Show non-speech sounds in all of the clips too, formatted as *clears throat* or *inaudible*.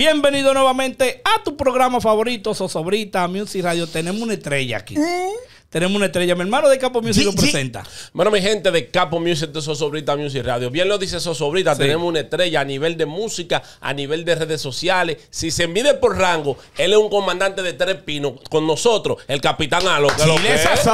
Bienvenido nuevamente a tu programa favorito, Sosobrita Music Radio. Tenemos una estrella aquí. ¿Eh? tenemos una estrella. Mi hermano de Capo Music lo presenta. Bueno, mi gente de Capo Music de Sosobrita Music Radio. Bien lo dice Sosobrita, tenemos una estrella a nivel de música, a nivel de redes sociales. Si se mide por rango, él es un comandante de tres pinos. Con nosotros, el capitán Alo. Que es. Eso.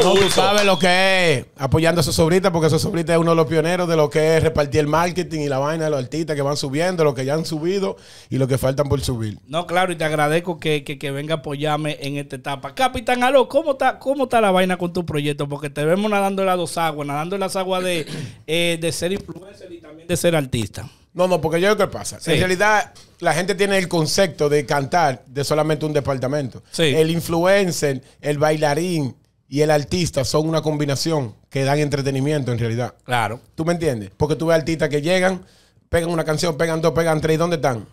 tú sabes lo que es. Apoyando a Sosobrita, porque Sosobrita es uno de los pioneros de lo que es repartir el marketing y la vaina de los artistas que van subiendo, lo que ya han subido y lo que faltan por subir. No, claro, y te agradezco que, que, que venga a apoyarme en esta etapa. Capitán Alo, ¿cómo está? cómo está la vaina con tu proyecto, porque te vemos nadando en las dos aguas, nadando en las aguas de, *clears throat* eh, de ser influencer y también de ser artista. No, no, porque yo lo que pasa. En realidad, la gente tiene el concepto de cantar de solamente un departamento. Sí. El influencer, el bailarín y el artista son una combinación que dan entretenimiento en realidad. Claro. ¿Tú me entiendes? Porque tú ves artistas que llegan, pegan una canción, pegan dos, pegan tres, ¿y dónde están?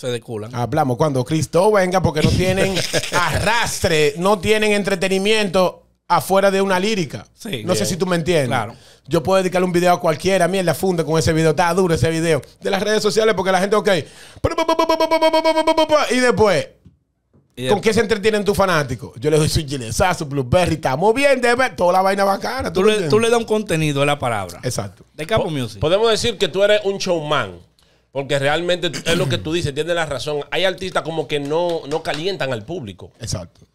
Se deculan. Hablamos cuando Cristo venga porque no tienen arrastre, no tienen entretenimiento afuera de una lírica. no sé si tú me entiendes. Yo puedo dedicarle un video a cualquiera, mierda, funde con ese video. Está duro ese video. De las redes sociales porque la gente, ok. Y después. ¿Con qué se entretienen tus fanáticos? Yo le doy su gilesazo, blueberry, estamos bien, debe, toda la vaina bacana. ¿tú, le, tú, das un contenido a la palabra. Exacto. De Capo Music. Podemos decir que tú eres un showman. Porque realmente es lo que tú dices, tienes la razón. Hay artistas como que no, calientan al público. Exacto.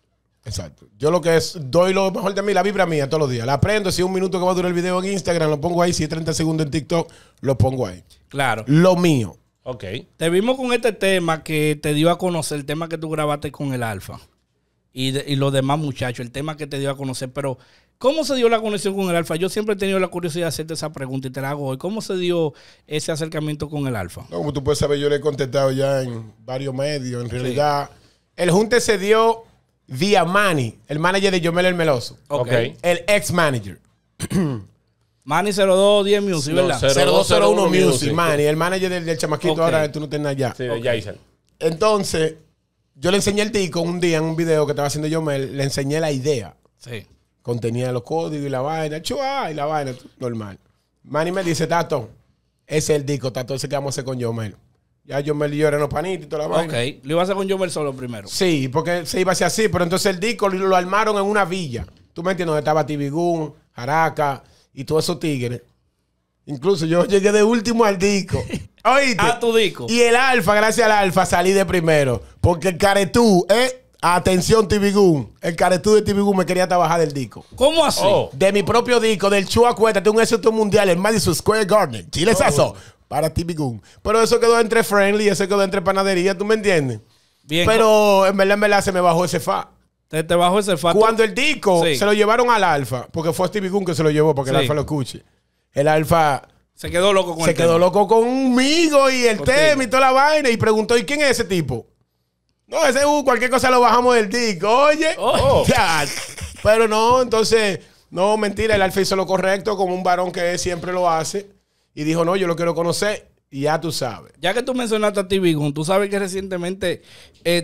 Exacto. Yo lo que es, doy lo mejor de mí, la vibra mía todos los días. La aprendo, si un minuto que va a durar el video en Instagram, lo pongo ahí. Si es 30 segundos en TikTok, lo pongo ahí. Claro. Lo mío. Ok. Te vimos con este tema que te dio a conocer, el tema que tú grabaste con el Alfa. Y, y los demás muchachos, el tema que te dio a conocer. Pero ¿Cómo se dio la conexión con el Alfa? Yo siempre he tenido la curiosidad de hacerte esa pregunta y te la hago hoy. ¿Cómo se dio ese acercamiento con el Alfa? como tú puedes saber, yo le he contestado ya en varios medios. En realidad, el junte se dio vía Manny, el manager de Yomel El Meloso. Ok. El ex manager. *clears throat* Manny 0210 Music, ¿verdad? 0201 Music, Manny, el manager del, chamaquito ahora, tú no tenés allá. Sí, okay. ya Entonces, yo le enseñé el tico un día en un video que estaba haciendo Yomel, le enseñé la idea. Sí. Contenía los códigos y la vaina. Chua, y la vaina. Normal. Manny me dice, Tato, ese es el disco, Tato, ese que vamos a hacer con Yomel. Ya Yomel y yo eran los panitos y toda la vaina. Ok, lo iba a hacer con Yomel solo primero. Sí, porque se iba a hacer así, pero entonces el disco lo, armaron en una villa. ¿Tú me entiendes? Donde estaba Tibigún, Jaraca y todos esos tigres. Incluso yo llegué de último al disco. *laughs* ¿Oíste? A tu disco. Y el Alfa, gracias al Alfa, salí de primero. Porque el Caretú, ¿eh? Atención, Goon. El caretú de Goon me quería trabajar del disco. ¿Cómo así? Oh. De mi propio disco, del Chua Cuesta, de un éxito mundial en Madison Square Garden. Chile oh. Sazo. Para Goon. Pero eso quedó entre friendly, eso quedó entre panadería, ¿tú me entiendes? Bien. Pero en verdad, en verdad, se me bajó ese fa. Te, bajó ese fa. Cuando el disco se lo llevaron al Alfa, porque fue Goon que se lo llevó porque el Alfa lo escuche. El Alfa. Se quedó loco con Se quedó loco conmigo y el tema y toda la vaina. Y preguntó: ¿y quién es ese tipo? No, ese u cualquier cosa lo bajamos del disco. Oye. Oh. *laughs* Pero no, entonces, no, mentira, el Alfa hizo lo correcto como un varón que siempre lo hace. Y dijo, no, yo lo quiero conocer ya tú sabes. Ya que tú mencionaste a Tibigún, tú sabes que recientemente eh,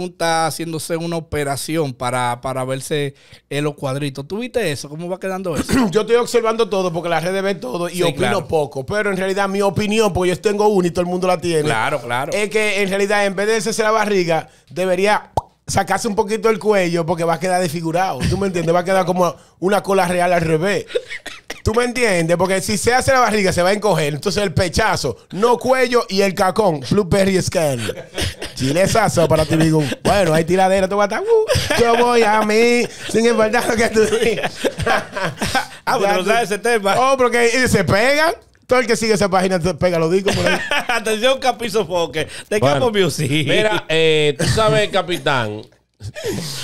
está haciéndose una operación para, para verse en eh, los cuadritos. ¿Tú viste eso? ¿Cómo va quedando eso? *clears throat* yo estoy observando todo porque las redes ven todo y opino poco. Pero en realidad mi opinión, porque yo tengo una y todo el mundo la tiene. Claro, claro. Es que en realidad en vez de hacerse la barriga, debería sacarse un poquito el cuello porque va a quedar desfigurado. ¿Tú me entiendes? Va a quedar como una cola real al revés. ¿Tú me entiendes? Porque si se hace la barriga, se va a encoger. Entonces el pechazo, no cuello y el cacón. Blueberry Scan. Chilesazo para ti, digo. Bueno, hay tiradera, tú vas a estar. Uh, yo voy a mí, sin importar lo que tú digas. *laughs* ah, pero no sabes ese tema. Oh, porque se pegan. Todo el que sigue esa página se pega lo digo. *laughs* Atención, Capizo Te bueno, Campo Music. Mira, eh, tú sabes, capitán,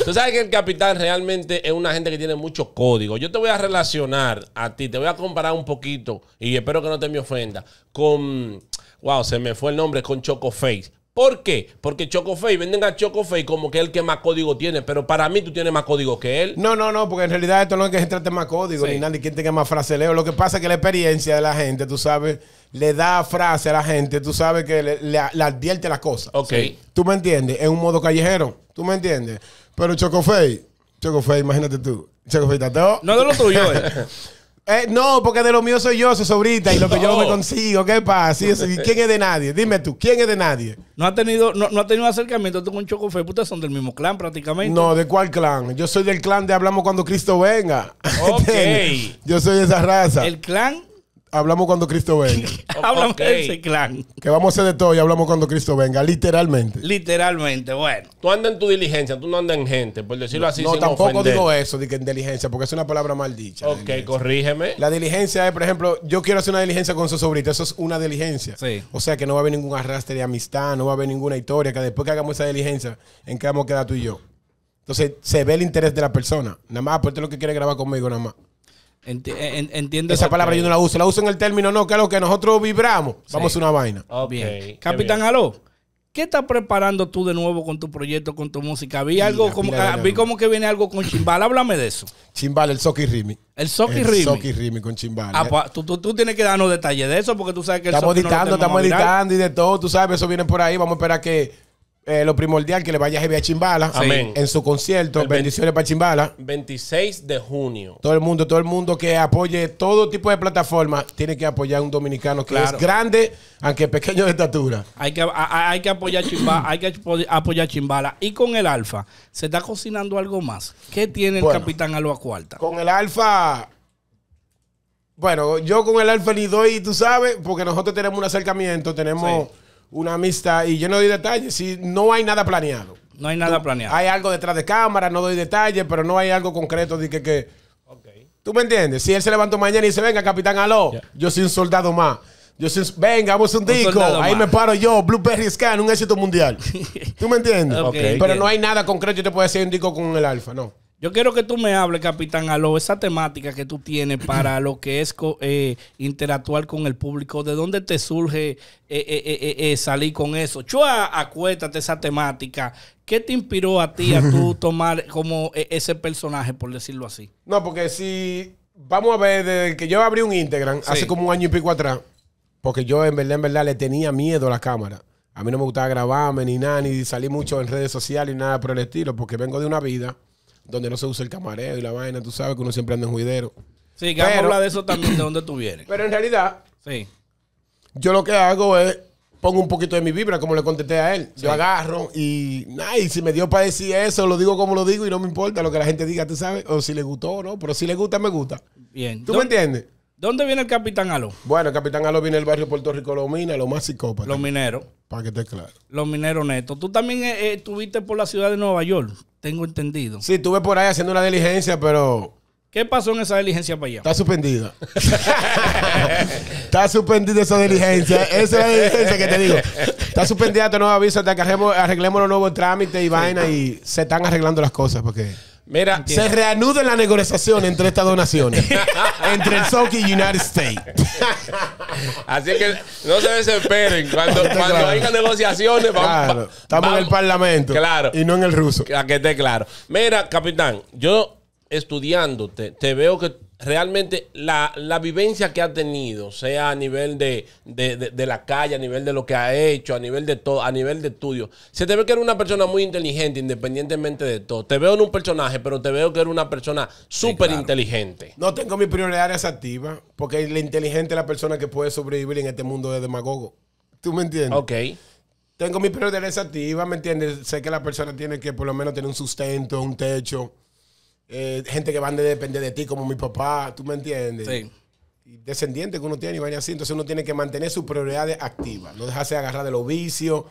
Tú sabes que el capitán realmente es una gente que tiene mucho código. Yo te voy a relacionar a ti, te voy a comparar un poquito y espero que no te me ofenda con, wow, se me fue el nombre, con Choco Face. ¿Por qué? Porque Choco Face venden a Choco como que es el que más código tiene, pero para mí tú tienes más código que él. No, no, no, porque en realidad esto no es que se trate más código, ni nadie quien tenga más fraseleo. Lo que pasa es que la experiencia de la gente, tú sabes, le da frase a la gente, tú sabes que le, advierte las cosas. Ok. ¿Tú me entiendes? En un modo callejero. ¿Tú me entiendes? Pero Chocofey, Chocofey, imagínate tú. Chocofey ¿tateo? No de lo tuyo, eh. *laughs* eh. no, porque de lo mío soy yo, soy sobrita, y lo que yo no. me consigo, ¿qué pasa? ¿Quién es de nadie? Dime tú, ¿quién es de nadie? No ha tenido, no, ha tenido acercamiento tú con Chocofei, ustedes son del mismo clan prácticamente. No, ¿de cuál clan? Yo soy del clan de Hablamos cuando Cristo venga. Ok. *laughs* yo soy de esa raza. El clan hablamos cuando Cristo venga. *laughs* hablamos de ese clan. Que vamos a hacer de todo y hablamos cuando Cristo venga, literalmente. Literalmente, bueno. Tú andas en tu diligencia, tú no andas en gente, por decirlo así. No, tampoco digo eso, de que en diligencia, porque es una palabra mal dicha. Ok, corrígeme. La diligencia es, por ejemplo, yo quiero hacer una diligencia con su sobrita. eso es una diligencia. Sí. O sea que no va a haber ningún arrastre de amistad, no va a haber ninguna historia, que después que hagamos esa diligencia, en qué vamos a quedar tú y yo. Entonces se ve el interés de la persona. Nada más, aparte pues, lo que quiere grabar conmigo, nada más. Eh, entiendo Esa palabra yo no la uso. La uso en el término, no, que es lo que nosotros vibramos. Vamos a una vaina. Bien. Capitán, aló. ¿Qué estás preparando tú de nuevo con tu proyecto, con tu música? Vi algo como, ah, vi como que viene algo con Chimbal. Háblame de eso. Chimbal, el Soki Rimi. El Soki Rimi. El Soki Rimi con Chimbal. Ah, pues, tú, tienes que darnos detalles de eso porque tú sabes que Estamos editando, estamos editando y de todo. Tú sabes, eso viene por ahí. Vamos a esperar que eh, lo primordial que le vaya heavy a Chimbala. Amén. En su concierto. Bendiciones para Chimbala. 26 de junio. Todo el mundo, todo el mundo que apoye todo tipo de plataformas tiene que apoyar a un dominicano que es grande, aunque pequeño de estatura. Hay que, hay que apoyar Chimbala, *laughs* hay que apoyar Chimbala. Y con el Alfa, ¿se está cocinando algo más? ¿Qué tiene el capitán Alba Cuarta? Con el Alfa. Bueno, yo con el Alfa le doy, tú sabes, porque nosotros tenemos un acercamiento, tenemos una amistad y yo no doy detalles. Si no hay nada planeado. No hay nada planeado. Hay algo detrás de cámara, no doy detalles, pero no hay algo concreto de que. que ¿Tú me entiendes? Si él se levantó mañana y dice, venga, capitán, aló, yo soy un soldado más. Yo soy, venga, vamos un, un disco. Ahí me paro yo, Blueberry Scan, un éxito mundial. *laughs* ¿Tú me entiendes? Pero no hay nada concreto, yo te puedo decir un disco con el alfa, no. Yo quiero que tú me hables, Capitán Aló, esa temática que tú tienes para lo que es eh, interactuar con el público, ¿de dónde te surge eh, eh, salir con eso? Chua, acuéstate esa temática. ¿Qué te inspiró a ti, a tú *laughs* tomar como ese personaje, por decirlo así? No, porque si, vamos a ver, desde que yo abrí un Instagram, hace como un año y pico atrás, porque yo en verdad, en verdad le tenía miedo a la cámara. A mí no me gustaba grabarme ni nada, ni salir mucho en redes sociales ni nada por el estilo, porque vengo de una vida donde no se usa el camarero y la vaina, tú sabes que uno siempre anda en juidero. Sí, que habla de eso también, de *clears throat* donde tú vienes. Pero en realidad, sí. yo lo que hago es pongo un poquito de mi vibra, como le contesté a él. Yo agarro y, nah, y si me dio para decir eso, lo digo como lo digo y no me importa lo que la gente diga, tú sabes, o si le gustó o no, pero si le gusta, me gusta. Bien. ¿Tú me entiendes? ¿Dónde viene el Capitán Alo? Bueno, el Capitán Alo viene del barrio Puerto Rico, los mina, los más psicópatas. Los mineros. Para que esté claro. Los mineros netos. Tú también eh, eh, estuviste por la ciudad de Nueva York, tengo entendido. Sí, estuve por ahí haciendo una diligencia, pero... ¿Qué pasó en esa diligencia para allá? Está suspendida. *laughs* está suspendida esa diligencia. Esa es la diligencia que te digo. Está suspendida Te nuevo aviso te que arreglemos los nuevos trámites y vaina y se están arreglando las cosas porque... Mira, se reanuda la negociación entre estas dos naciones. *laughs* entre el Soki y United States. Así que no se desesperen. Cuando, cuando haya negociaciones, vamos, claro. Estamos en el Parlamento. Claro. Y no en el ruso. A que esté claro. Mira, capitán, yo estudiándote, te veo que realmente la, vivencia que ha tenido, sea a nivel de, la calle, a nivel de lo que ha hecho, a nivel de todo, a nivel de estudio, se te ve que era una persona muy inteligente, independientemente de todo. Te veo en un personaje, pero te veo que era una persona súper inteligente. No tengo mis prioridades activas porque la inteligente es la persona que puede sobrevivir en este mundo de demagogo. ¿Tú me entiendes? Ok tengo mis prioridades activas, ¿me entiendes? Sé que la persona tiene que por lo menos tener un sustento, un techo. Eh, gente que van a depender de ti, como mi papá, ¿tú me entiendes? Descendientes que uno tiene y vaya así. Entonces uno tiene que mantener sus prioridades activas, no dejarse agarrar de los vicios,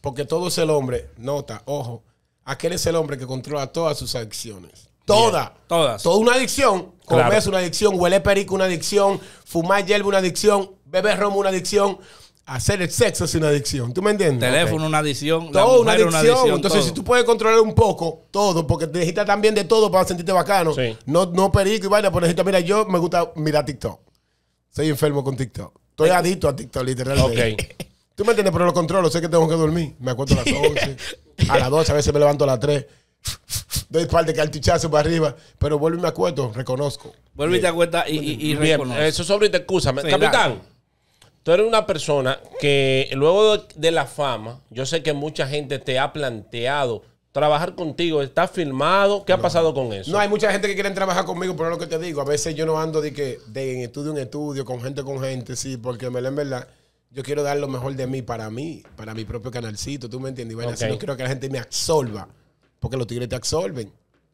porque todo es el hombre, nota, ojo, aquel es el hombre que controla todas sus adicciones todas todas. Toda una adicción. Comer es una adicción, huele perico una adicción, fumar hierba una adicción, beber romo una adicción. Hacer el sexo es una adicción, ¿tú me entiendes? Teléfono, una adicción. Todo una, adicción. Entonces, si tú puedes controlar un poco todo, porque te necesitas también de todo para sentirte bacano. No, no perico y vaina, Por ejemplo, mira, yo me gusta mirar TikTok. Soy enfermo con TikTok. Estoy adicto a TikTok, literalmente. Ok. *laughs* ¿Tú me entiendes? Pero lo controlo, sé que tengo que dormir. Me acuesto a las 11, a las 12, a veces me levanto a las 3. Doy par de tichazo para arriba, pero vuelvo y me acuerdo. reconozco. Vuelvo y te acuestas y, y, reconozco. Eso sobre te excusa. Capitán tú eres una persona que luego de, la fama, yo sé que mucha gente te ha planteado trabajar contigo, está filmado, ¿qué ha pasado con eso? No, hay mucha gente que quiere trabajar conmigo, pero es lo que te digo, a veces yo no ando de que de en estudio en estudio, con gente con gente, sí, porque me en verdad yo quiero dar lo mejor de mí para mí, para mi propio canalcito, ¿tú me entiendes? Y bueno, así no quiero que la gente me absorba, porque los tigres te absorben.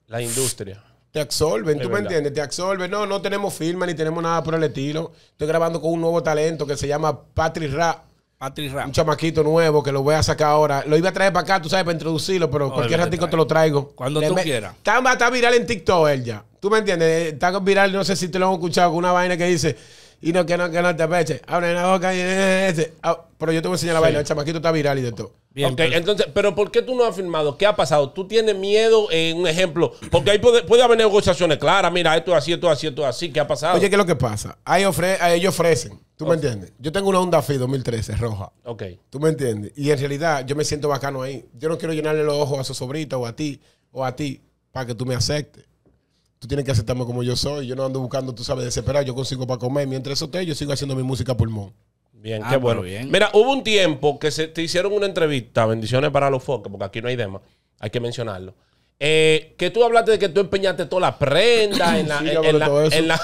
La industria. Te absorben, ¿tú me entiendes? Te absorben. No, no tenemos firma ni tenemos nada por el estilo. Estoy grabando con un nuevo talento que se llama Patrick Ra. Patrick Ra. Un chamaquito nuevo que lo voy a sacar ahora. Lo iba a traer para acá, tú sabes, para introducirlo, pero cualquier ratico te lo traigo. Cuando tú quieras. Está, viral en TikTok él ya. ¿Tú me entiendes? Está viral, no sé si te lo han escuchado, con una vaina que dice y no, que no, que no te peche. Abre la boca y... Eh, eh, ah, pero yo te voy a enseñar la baila El chamaquito está viral y de todo. Bien, okay, entonces, pero ¿por qué tú no has firmado? ¿Qué ha pasado? ¿Tú tienes miedo en un ejemplo? Porque ahí puede, haber negociaciones claras. Mira, esto es así, esto es así, esto es así. ¿Qué ha pasado? Oye, ¿qué es lo que pasa? Ahí a ellos ofrecen. ¿Tú me entiendes? Yo tengo una onda Fit 2013 roja. Ok. ¿Tú me entiendes? Y en realidad yo me siento bacano ahí. Yo no quiero llenarle los ojos a su sobrita o a ti o a ti para que tú me aceptes tienes que aceptarme como yo soy. Yo no ando buscando, tú sabes, desesperado. Yo consigo para comer. Mientras eso te, yo sigo haciendo mi música pulmón. Bien, ah, qué bueno. Bien. Mira, hubo un tiempo que se te hicieron una entrevista, bendiciones para los foques, porque aquí no hay demás, hay que mencionarlo. Eh, que tú hablaste de que tú empeñaste toda la. prenda en, la, todo eso. *laughs*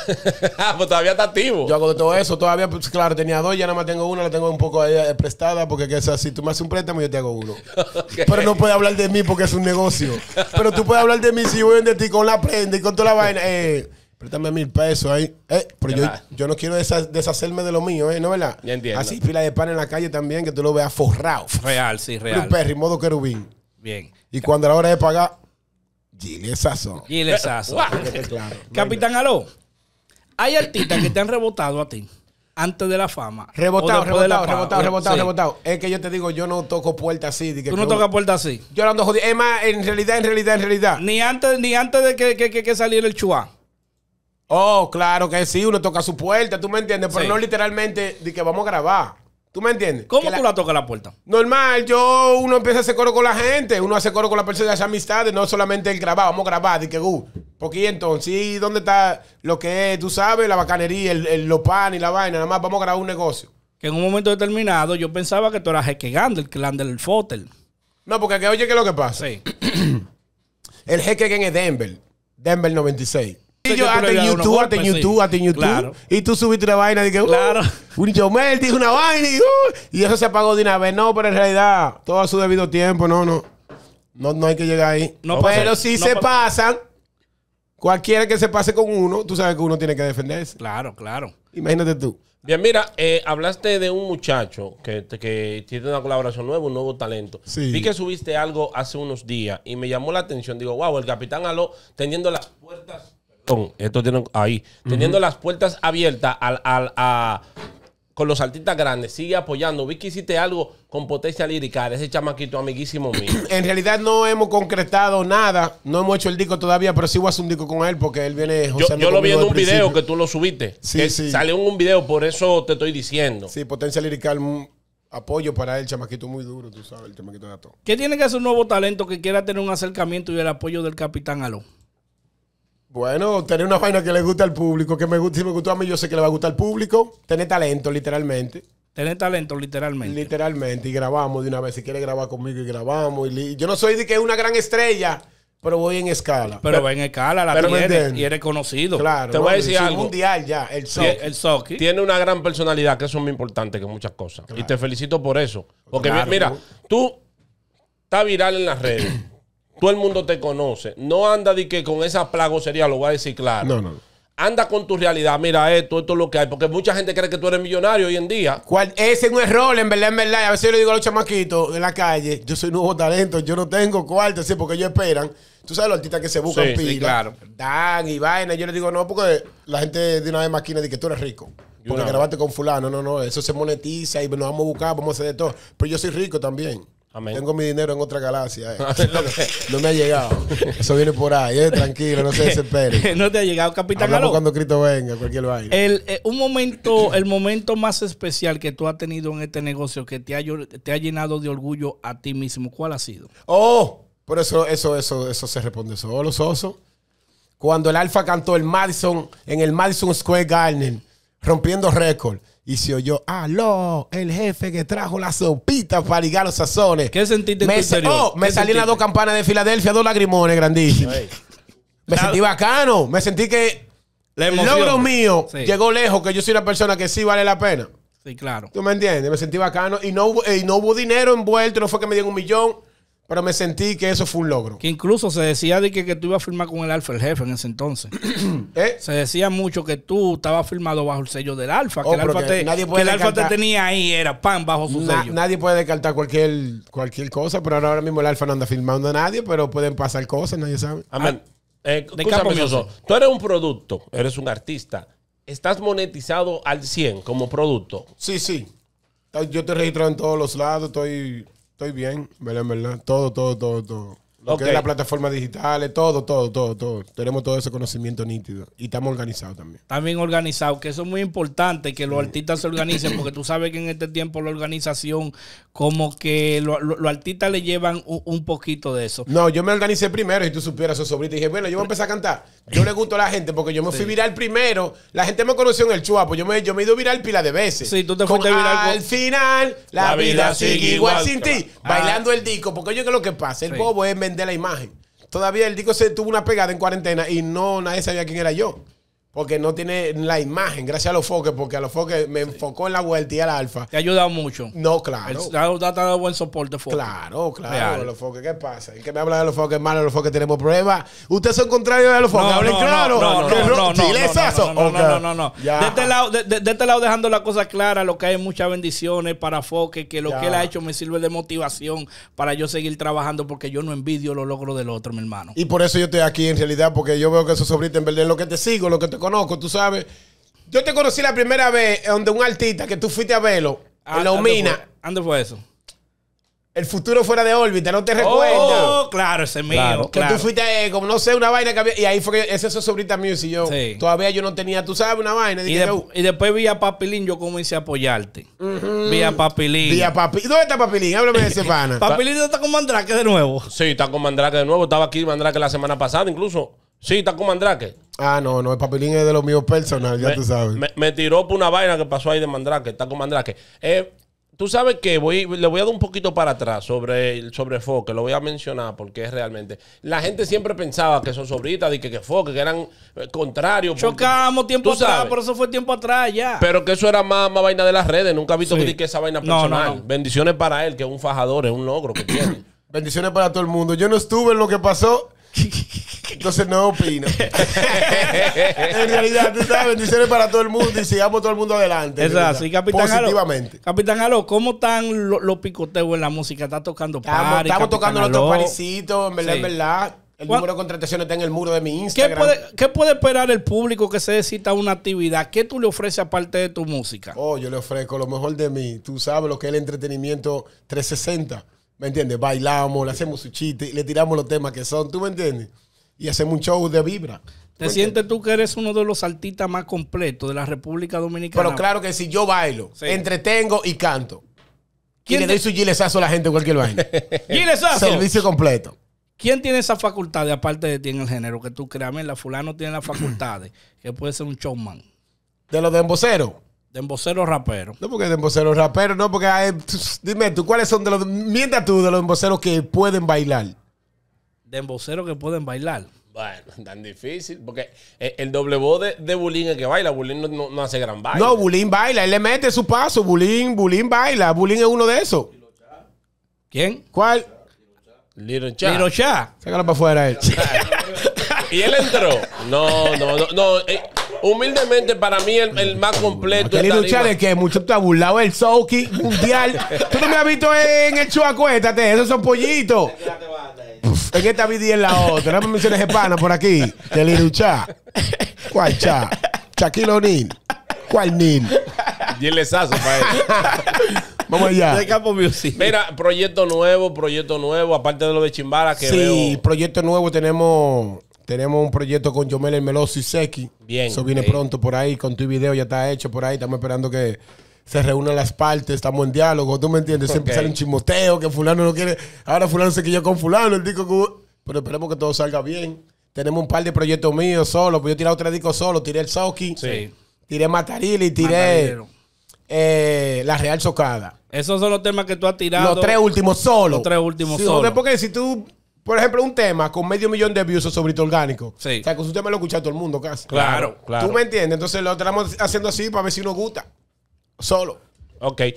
Ah, pues todavía está activo. Yo hago de todo eso. Todavía, pues, claro, tenía dos, ya nada más tengo una, la tengo un poco ahí eh, prestada, porque que, si tú me haces un préstamo, yo te hago uno. *laughs* Pero no puedes hablar de mí porque es un negocio. Pero tú puedes hablar de mí si voy de ti con la prenda y con toda la vaina. Eh, préstame mil pesos ahí. Eh, pero yo, no quiero deshacerme de lo mío, ¿eh? ¿No verdad? Ya entiendo. Así pila de pan en la calle también, que tú lo veas forrado. Real, sí, real. Un y modo querubín. Bien. Y cuando la hora de pagar. Gile aso. Gile Capitán Aló, hay artistas que te han rebotado a ti antes de la fama. Rebotado, rebotado, rebotado, rebotado, rebotado. Es que yo te digo, yo no toco puerta así. Tú no tocas puerta así. Yo ando jodido. Es más, en realidad, en realidad, en realidad. Ni antes, ni antes de que, que, saliera el Chua. Oh, claro que sí, uno toca su puerta, tú me entiendes, pero no literalmente de que vamos a grabar. ¿Tú me entiendes? ¿Cómo que tú la, tocas la puerta? Normal, yo, uno empieza a hacer coro con la gente, uno hace coro con la persona, las amistades, no solamente el grabar, vamos a grabar, di que, gu, uh, porque entonces, dónde está lo que tú sabes, la bacanería, el, el, los pan y la vaina? Nada más vamos a grabar un negocio. Que en un momento determinado yo pensaba que tú eras Jeque el clan del Fotel. No, porque aquí oye, ¿qué es lo que pasa? Sí. *clears throat* el Jeque es Denver, Denver 96 yo YouTube, a YouTube, YouTube. Y tú subiste una vaina y que, uh, claro. Yomel dijo una vaina uh, y, eso se apagó de una vez. No, pero en realidad, todo a su debido tiempo, no, no. No, no hay que llegar ahí. No pero si se pasan, cualquiera que se pase con uno, tú sabes que uno tiene que defenderse. Claro, claro. Imagínate tú. Bien, mira, eh, hablaste de un muchacho que, tiene una colaboración nueva, un nuevo talento. Sí. Vi que subiste algo hace unos días y me llamó la atención. Digo, wow, el capitán Aló teniendo las puertas esto tiene ahí. Teniendo las puertas abiertas con los artistas grandes, sigue apoyando. Vi que hiciste algo con potencia lírica ese chamaquito amiguísimo mío. *clears throat* en realidad no hemos concretado nada, no hemos hecho el disco todavía, pero sí voy a hacer un disco con él porque él viene Yo, yo lo vi en un video que tú lo subiste. Eh, salió en un video, por eso te estoy diciendo. Sí, potencia Lirical apoyo para el chamaquito muy duro, tú sabes, el chamaquito de ¿Qué tiene que hacer un nuevo talento que quiera tener un acercamiento y el apoyo del capitán Aló? Bueno, tener una vaina que le guste al público, que me guste, si me gustó a mí, yo sé que le va a gustar al público. Tener talento, literalmente. Tener talento, literalmente. Literalmente, y grabamos de una vez. Si quiere grabar conmigo, y grabamos. yo no soy de que es una gran estrella, pero voy en escala. Pero va en escala, la y eres conocido. Claro. Te voy a decir algo. mundial ya, el Soki. El Tiene una gran personalidad, que eso es muy importante que muchas cosas. Y te felicito por eso. Porque mira, tú estás viral en las redes todo el mundo te conoce. No anda de que con esa plagosería, lo voy a decir claro. No, no. Anda con tu realidad, mira esto, esto es lo que hay, porque mucha gente cree que tú eres millonario hoy en día. ¿Cuál? Ese es un error, en verdad, en verdad. A veces yo le digo a los chamaquitos en la calle, yo soy nuevo talento, yo no tengo cuarto, sí, porque ellos esperan. Tú sabes los artistas que se buscan pila, sí, claro. Dan y vaina. Yo le digo, no, porque la gente de una vez máquina dice que tú eres rico. Porque grabaste con fulano, no, no, eso se monetiza y nos vamos a buscar, vamos a hacer de todo. Pero yo soy rico también. Tengo mi dinero en otra galaxia. Eh. *laughs* *laughs* no me ha llegado. Eso viene por ahí, eh, tranquilo, no se *laughs* desesperes. no te ha llegado, Capitán Hablamos cuando Cristo venga, cualquier baile. El, eh, un momento, el momento más especial que tú has tenido en este negocio que te ha, llenado de orgullo a ti mismo, ¿cuál ha sido? Oh, por eso, eso, eso, eso se responde Los osos, Cuando el Alfa cantó el Madison en el Madison Square Garden, rompiendo récord y se oyó, aló, el jefe que trajo la sopita para ligar los sazones. ¿Qué sentiste me en me oh, las dos campanas de Filadelfia, dos lagrimones grandísimos. Me sentí bacano, me sentí que el logro mío llegó lejos, que yo soy una persona que sí vale la pena. Sí, claro. ¿Tú me entiendes? Me sentí bacano y no hubo, y no hubo dinero envuelto, no fue que me dieron un millón. Pero me sentí que eso fue un logro. Que incluso se decía de que, tú ibas a firmar con el Alfa, el jefe en ese entonces. *clears throat* Eh. Se decía mucho que tú estabas firmado bajo el sello del Alfa. que oh, el Alfa, te, tenía ahí, era pan bajo su sello. Nadie puede descartar cualquier, cualquier cosa, pero ahora, mismo el Alfa no anda firmando a nadie, pero pueden pasar cosas, nadie sabe. Amén. Ah, ah, eh, tú eres un producto, eres un artista. ¿Estás monetizado al 100 como producto? Sí, sí. Yo te registro en todos los lados, estoy Estoy bien, ¿verdad? ¿verdad? Todo, todo, todo, todo. Lo que es la plataforma digital, todo, todo, todo, todo. Tenemos todo ese conocimiento nítido. Y estamos organizados también. También organizados, que eso es muy importante, que los artistas se organicen, porque tú sabes que en este tiempo la organización, como que los artistas le llevan un, poquito de eso. No, yo me organicé primero y tú supieras eso sobre y dije, bueno, yo voy a empezar a cantar. Yo le gusto a la gente porque yo me fui viral primero. La gente me conoció en el chuapo. Pues yo me, yo me he ido viral pila de veces. Sí, tú te fuiste viral. Al final, la, vida, sigue igual, sin ti. Bailando ah. el disco, porque yo creo que lo que pasa, el bobo es es de la imagen. Todavía el disco se tuvo una pegada en cuarentena y no nadie sabía quién era yo. Porque no tiene la imagen, gracias a los foques, porque a los foques me enfocó en la vuelta y el alfa. Te ha ayudado mucho. No, claro. te ha dado buen soporte, foque. Claro, claro. ¿qué pasa? El que me habla de los foques malo, los foques tenemos problemas. Ustedes son contrarios de los foques. No, Hablen no, claro. No, no, no, no, De este, lado, de, este lado, dejando la cosa clara, lo que hay muchas bendiciones para foque, que lo que él ha hecho me sirve de motivación para yo seguir trabajando, porque yo no envidio los logros del otro, mi hermano. Y por eso yo estoy aquí, en realidad, porque yo veo que eso sobrita en verdad es lo que te sigo, lo que te conozco, tú sabes. Yo te conocí la primera vez donde un artista que tú fuiste a verlo, en la ah, Humina. ¿Dónde fue eso? El futuro fuera de órbita, ¿no te recuerdas? Oh, claro, ese mío. que tú fuiste, eh, como no sé, una vaina que había. Y ahí fue que ese es Sobrita Music. Yo todavía yo no tenía, tú sabes, una vaina. y, después vi a Papilín, yo comencé a apoyarte. Vi a Papilín. Vi a Papilín. ¿Dónde está Papilín? Háblame de ese *laughs* pana. Papilín está con Mandrake de nuevo. Sí, está con Mandrake de nuevo. Estaba aquí Mandrake la semana pasada, incluso. Sí, está con Mandrake. Ah, no, no, el papelín es de lo mío personal, ya tú sabes. Me, tiró por una vaina que pasó ahí de Mandrake, está con Mandrake. Eh, tú sabes que voy, le voy a dar un poquito para atrás sobre el sobre Foque, lo voy a mencionar porque es realmente. La gente siempre pensaba que son sobritas y que, que Foque, que eran eh, contrarios. Chocamos tiempo atrás, sabes. por eso fue tiempo atrás ya. Pero que eso era más, vaina de las redes, nunca he visto que que esa vaina personal. Bendiciones para él, que es un fajador, es un logro que tiene. *coughs* Bendiciones para todo el mundo. Yo no estuve en lo que pasó. Entonces no opino. en realidad, tú sabes, bendiciones para todo el mundo y sigamos todo el mundo adelante. Es así, Capitán Positivamente. Capitán Halo, ¿cómo están los picoteos en la música? ¿Estás tocando Paris? Estamos tocando los parisitos en verdad, en verdad. El número de contrataciones está en el muro de mi Instagram. ¿Qué puede, esperar el público que se necesita una actividad? ¿Qué tú le ofreces aparte de tu música? Oh, yo le ofrezco lo mejor de mí. Tú sabes lo que es el entretenimiento 360 ¿Me entiendes? Bailamos, le hacemos su chiste, le tiramos los temas que son, ¿tú me entiendes? Y hacemos un show de vibra. ¿Te sientes tú que eres uno de los artistas más completos de la República Dominicana? Pero claro que si yo bailo, entretengo y canto. ¿Quién y le doy su gilesazo a la gente en cualquier vaina. *laughs* gilesazo. Servicio completo. ¿Quién tiene esa facultad? aparte de ti en el género que tú creas? la fulano tiene las facultades, que puede ser un showman. ¿De los de emboceros? emboceros rapero. No, porque emboceros rapero, no, porque dime tú, ¿cuáles son de los, Mientas tú, de los demboceros que pueden bailar? ¿De Demboceros que pueden bailar. Bueno, *laughs* tan difícil, porque el doble voz de, Bulín es que baila, Bulín no, hace gran baile. No, Bulín baila, él le mete su paso, Bulín, Bulín baila, Bulín es uno de esos. ¿Quién? ¿Cuál? Little Cha. Little Cha. Sácalo para afuera él. *laughs* y él entró. No, no, no, no. Eh, humildemente para mí el, el más completo. Kelly Luchar es que mucho te ha burlado el Soki mundial. *laughs* Tú no me has visto en el acuéstate, esos son pollitos. en esta vida y en la otra. No me menciones por aquí. el lucha. ¿Cuál cha? Shaquille ¿Cuál Nin? Y el lesazo para él. *laughs* Vamos allá. De Music. Mira, proyecto nuevo, proyecto nuevo, aparte de lo de Chimbala, que veo... Sí, proyecto nuevo tenemos tenemos un proyecto con Yomel El Meloso y Seki. Bien. Eso viene eh. pronto por ahí, con tu video ya está hecho por ahí. Estamos esperando que se reúnan las partes, estamos en diálogo, ¿tú me entiendes? Siempre sale un chismoteo que fulano no quiere. Ahora fulano se quilla con fulano, el disco Pero esperemos que todo salga bien. Tenemos un par de proyectos míos solo, pues yo tiré otro disco solo, tiré el Soki, sí. tiré Matarili, tiré eh, La Real Socada. Esos son los temas que tú has tirado. Los tres últimos solo. Los tres últimos solos. solo. Porque si tú por ejemplo, un tema con medio millón de views sobre orgánico. Sí. O sea, con su tema lo escucha todo el mundo casi. Claro, claro. ¿Tú me entiendes? Entonces lo estamos haciendo así para ver si nos gusta. Solo. Ok. Eh,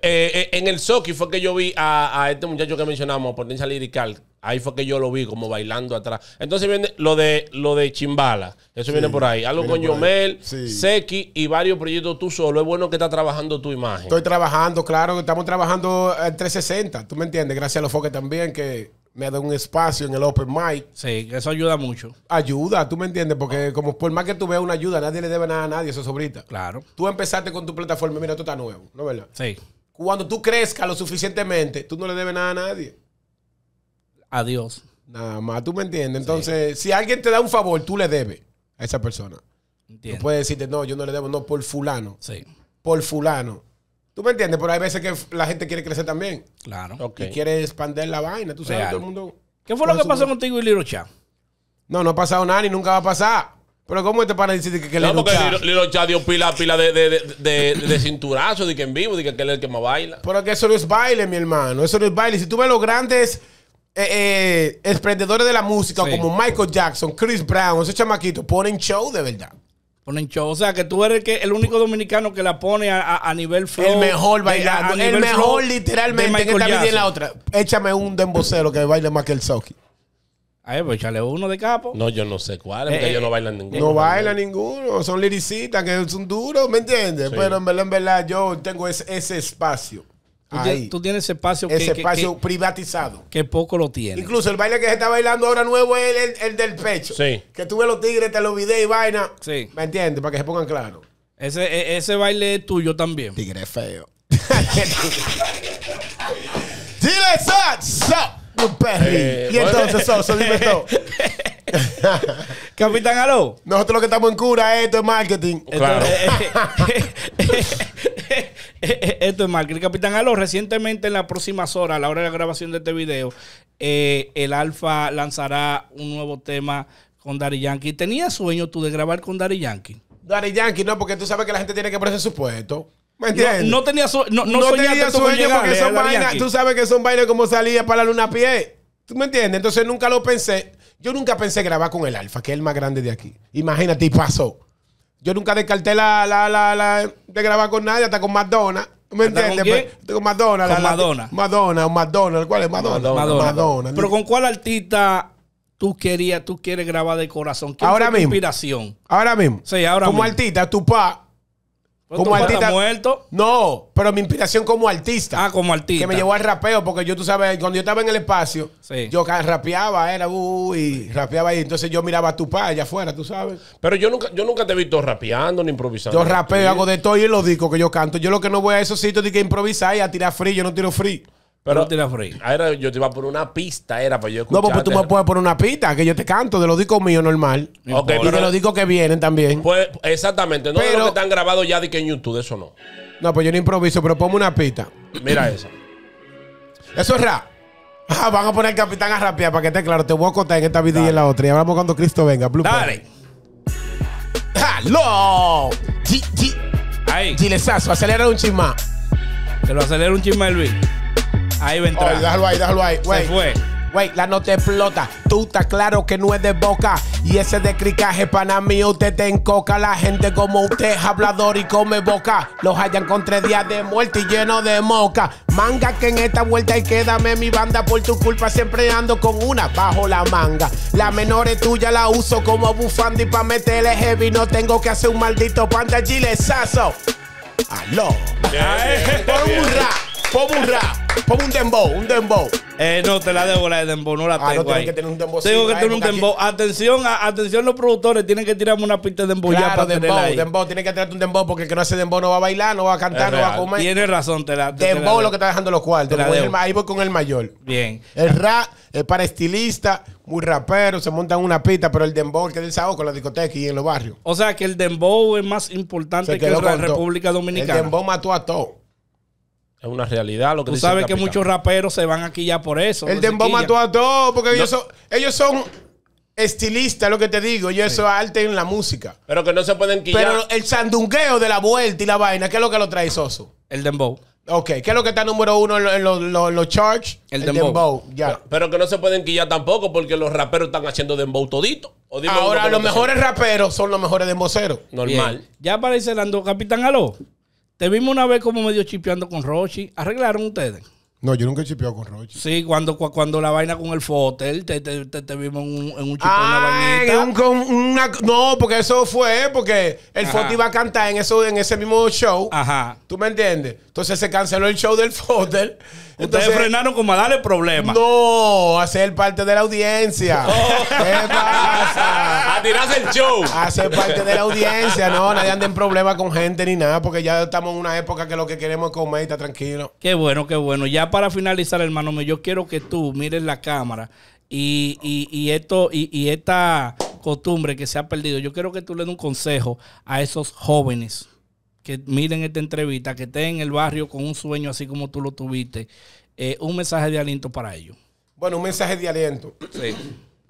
eh, en el Soki fue que yo vi a, este muchacho que mencionamos, Potencia Lirical. Ahí fue que yo lo vi como bailando atrás. Entonces viene lo de lo de Chimbala. Eso viene por ahí. Algo con Yomel, sí. Seki y varios proyectos tú solo. Es bueno que estás trabajando tu imagen. Estoy trabajando, claro, estamos trabajando eh, en 360. ¿Tú me entiendes? Gracias a los foques también que me da un espacio en el open mic. Sí, eso ayuda mucho. Ayuda, tú me entiendes, porque como por más que tú veas una ayuda, nadie le debe nada a nadie, eso sobrita. Claro. Tú empezaste con tu plataforma, mira, tú estás nuevo, ¿no es verdad? Sí. Cuando tú crezcas lo suficientemente, tú no le debes nada a nadie. Adiós. Nada más, tú me entiendes. Entonces, si alguien te da un favor, tú le debes a esa persona. No puedes decirte, no, yo no le debo, no, por fulano. Sí. Por fulano. ¿Tú me entiendes? Pero hay veces que la gente quiere crecer también. Claro. Y quiere expandir la vaina. ¿Qué fue lo que pasó contigo y Lilo Chá? No, no ha pasado nada y nunca va a pasar. Pero ¿cómo este para decir que, que no, Lilo porque Lilo, dio pila, pila de, de, de, cinturazo, de que en vivo, de que él es el que más baila. Pero que eso no es baile, mi hermano. Eso no es baile. Si tú ves los grandes eh, eh, emprendedores de la música, como Michael Jackson, Chris Brown, esos chamaquitos, ponen show de verdad. O sea, que tú eres el, que, el único dominicano que la pone a, nivel flow. El mejor bailando. el mejor literalmente la otra. Échame un dembocero que baile más que el Soki. Ay, pues échale uno de capo. No, yo no sé cuál, porque eh, eh, ellos no bailan ninguno. No bailan ninguno, son liricitas que son duros, ¿me entiendes? Pero en verdad, en yo tengo ese espacio Tú, Tienes, tú tienes ese espacio, ese espacio privatizado. Que poco lo tiene. Incluso el baile que se está bailando ahora nuevo es el, del pecho. Que tú ves los tigres, te lo videos y vaina. Sí. ¿Me entiendes? Para que se pongan claro. Ese, e, ese baile es tuyo también. Tigre feo. Dile *laughs* salsa. Eh, y entonces, bueno. Soso, dime todo. *laughs* Capitán Aló. Nosotros lo que estamos en cura, esto es marketing. Claro. *laughs* Eh, eh, esto es el Capitán Aló, recientemente en las próximas horas, a la hora de la grabación de este video, eh, el Alfa lanzará un nuevo tema con Dari Yankee. ¿Tenías sueño tú de grabar con Dari Yankee? Dari Yankee, no, porque tú sabes que la gente tiene que ponerse su puesto. ¿Me entiendes? No, tenía, no, tenía sueño porque son vainas, tú sabes que son vainas como salía para la luna pie. ¿Tú me entiendes? Entonces nunca lo pensé. Yo nunca pensé grabar con el Alfa, que es el más grande de aquí. Imagínate, y pasó. Yo nunca descarté la, la, la de grabar con nadie, hasta con Madonna. ¿Me entiendes? Pues, con, Madonna. con Madonna. Madonna. o Madonna, ¿Cuál es Madonna? Madonna. Pero ¿con cuál artista tú querías, tú quieres grabar de corazón? ¿Quién ahora mismo. inspiración? Ahora mismo. Sí, ahora Como artista, artista, pa... Como artista. muerto? No, pero mi inspiración como artista. Ah, como artista. Que me llevó al rapeo, porque yo, tú sabes, cuando yo estaba en el espacio, yo rapeaba, era, uh, y rapeaba ahí. Entonces yo miraba a tu padre allá afuera, tú sabes. Pero yo nunca, yo nunca te he visto rapeando ni improvisando. Yo rapeo, hago de todo y lo digo que yo canto. Yo lo que no voy a esos sitios de que improvisar y a tirar free, yo no tiro free. Pero no Era, yo te iba a poner una pista, era para pues, yo escuchar. No, pues, pues tú me puedes poner una pista, que yo te canto de lo digo mío normal. y pero, lo digo que vienen también. Pues, exactamente. No pero, que están grabados ya de que en YouTube, eso no. No, pues yo no improviso, pero ponme una pista. Mira esa. Eso es rap. *laughs* Ah, van a poner capitán a rapear para que esté claro. Te voy a contar en esta vida y en la otra. Y hablamos cuando Cristo venga. Blue Dale. ¡Halo! Gilesazo, acelera un chisma. Te lo acelera un el Luis. Ahí va a entrar. déjalo ahí, déjalo ahí. güey. Güey, la nota explota. Tú estás claro que no es de boca. Y ese de cricaje, pana mío, usted te encoca. La gente como usted es hablador y come boca. Los hallan con tres días de muerte y lleno de moca. Manga que en esta vuelta y quédame mi banda. Por tu culpa siempre ando con una bajo la manga. La menor es tuya, la uso como bufanda y pa' meterle heavy. No tengo que hacer un maldito panda allí, Aló. Por un rap, por un rap. Pon un dembow, un dembow. Eh, no, te la debo la de dembow, no la ah, tengo. No, ahí. que tener un dembow. Tengo que tener un dembow. Atención, atención los productores, tienen que tirarme una pista de dembow ya para dembow, ahí. dembow, tienes que tirarte un dembow porque el que no hace dembow no va a bailar, no va a cantar, no va a comer. Tienes razón, te la te Dembow lo que está dejando los cuartos. ahí voy con el mayor. Bien. El rap es para estilista, muy rapero, se montan una pista, pero el dembow el que desahogo con la discoteca y en los barrios. O sea que el dembow es más importante que la República Dominicana. El dembow mató a todo. Es una realidad lo que Tú sabes que muchos raperos se van aquí ya por eso. El dembow mató a todos porque ellos, son, ellos estilistas, lo que te digo. y eso son arte en la música. Pero que no se pueden quillar. Pero el sandungueo de la vuelta y la vaina, ¿qué es lo que lo trae Soso? El dembow. Ok, ¿qué es lo que está número uno en los lo, charts? El, dembow. ya. Pero, que no se pueden quillar tampoco porque los raperos están haciendo dembow todito. Ahora, los mejores raperos son los mejores demboceros. Normal. Ya aparece dando Capitán Aló. Te vimos una vez como medio chipeando con Rochi. ¿Arreglaron ustedes? No, yo nunca he chipeado con Rochi. Sí, cuando, cuando la vaina con el fotel, te, te, te, vimos en un, en Ah, en un- no, porque eso fue, porque el fotel iba a cantar en, eso, en ese mismo show. Ajá. ¿Tú me entiendes? Entonces se canceló el show del Fotel. Ustedes frenaron como a darle problemas. No, a ser parte de la audiencia. Oh. ¿Qué pasa? *laughs* A tirarse el show. A ser parte de la audiencia. No, nadie anda en problemas con gente ni nada, porque ya estamos en una época que lo que queremos es comer y está tranquilo. Qué bueno, qué bueno. Ya para finalizar, hermano yo quiero que tú mires la cámara y, esto y, y esta costumbre que se ha perdido. Yo quiero que tú le des un consejo a esos jóvenes que miren esta entrevista, que estén en el barrio con un sueño así como tú lo tuviste, eh, un mensaje de aliento para ellos. Bueno, un mensaje de aliento. Sí.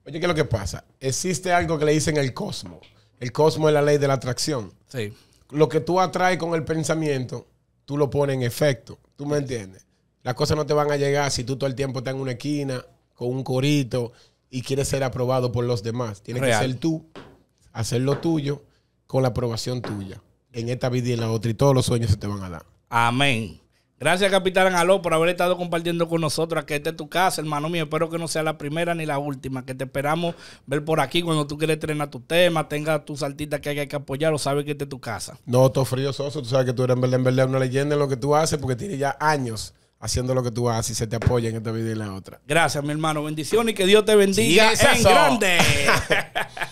Oye, ¿qué es lo que pasa? Existe algo que le dicen el cosmo. El cosmo es la ley de la atracción. Lo que tú atraes con el pensamiento, tú lo pones en efecto. ¿Tú me entiendes? Las cosas no te van a llegar si tú todo el tiempo estás en una esquina con un corito y quieres ser aprobado por los demás. Tienes que ser tú, hacer lo tuyo con la aprobación tuya en esta vida y en la otra, y todos los sueños se te van a dar. Amén. Gracias, Capitán Aló, por haber estado compartiendo con nosotros. que esta es tu casa, hermano mío. Espero que no sea la primera ni la última. Que te esperamos ver por aquí cuando tú quieres entrenar tu tema, tenga tus artistas que hay que apoyar o sabes que esta es tu casa. No, todo frío, Soso. Tú sabes que tú eres en verdad, una leyenda en lo que tú haces porque tienes ya años haciendo lo que tú haces y se te apoya en esta vida y en la otra. Gracias, mi hermano. Bendiciones y que Dios te bendiga en grande. *laughs*